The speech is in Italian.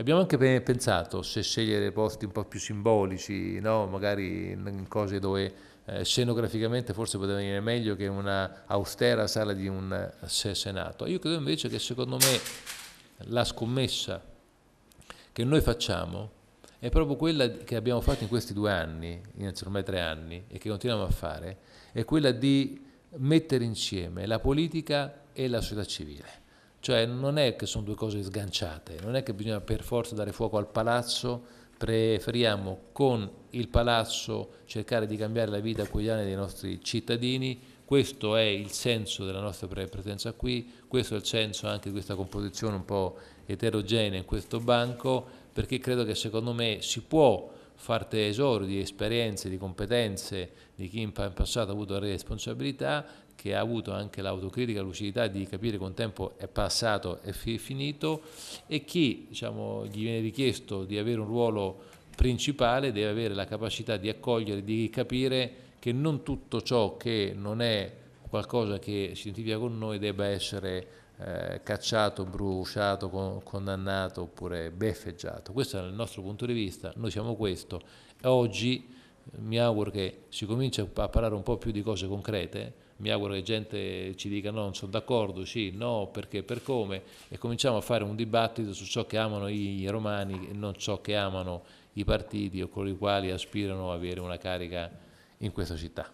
Abbiamo anche pensato se scegliere posti un po' più simbolici, no? magari in cose dove eh, scenograficamente forse poteva venire meglio che una austera sala di un eh, senato. Io credo invece che secondo me la scommessa che noi facciamo è proprio quella che abbiamo fatto in questi due anni, anzi ormai tre anni, e che continuiamo a fare, è quella di mettere insieme la politica e la società civile. Cioè non è che sono due cose sganciate, non è che bisogna per forza dare fuoco al palazzo, preferiamo con il palazzo cercare di cambiare la vita quotidiana dei nostri cittadini, questo è il senso della nostra presenza qui, questo è il senso anche di questa composizione un po' eterogenea in questo banco, perché credo che secondo me si può far tesoro di esperienze, di competenze di chi in passato ha avuto la responsabilità, che ha avuto anche l'autocritica, lucidità di capire che un tempo è passato e finito e chi diciamo, gli viene richiesto di avere un ruolo principale deve avere la capacità di accogliere, di capire che non tutto ciò che non è qualcosa che si identifica con noi debba essere eh, cacciato, bruciato, con, condannato oppure beffeggiato. Questo è il nostro punto di vista, noi siamo questo. Oggi eh, mi auguro che si cominci a parlare un po' più di cose concrete, mi auguro che gente ci dica no, non sono d'accordo, sì, no, perché, per come, e cominciamo a fare un dibattito su ciò che amano i romani e non ciò che amano i partiti o con i quali aspirano ad avere una carica in questa città.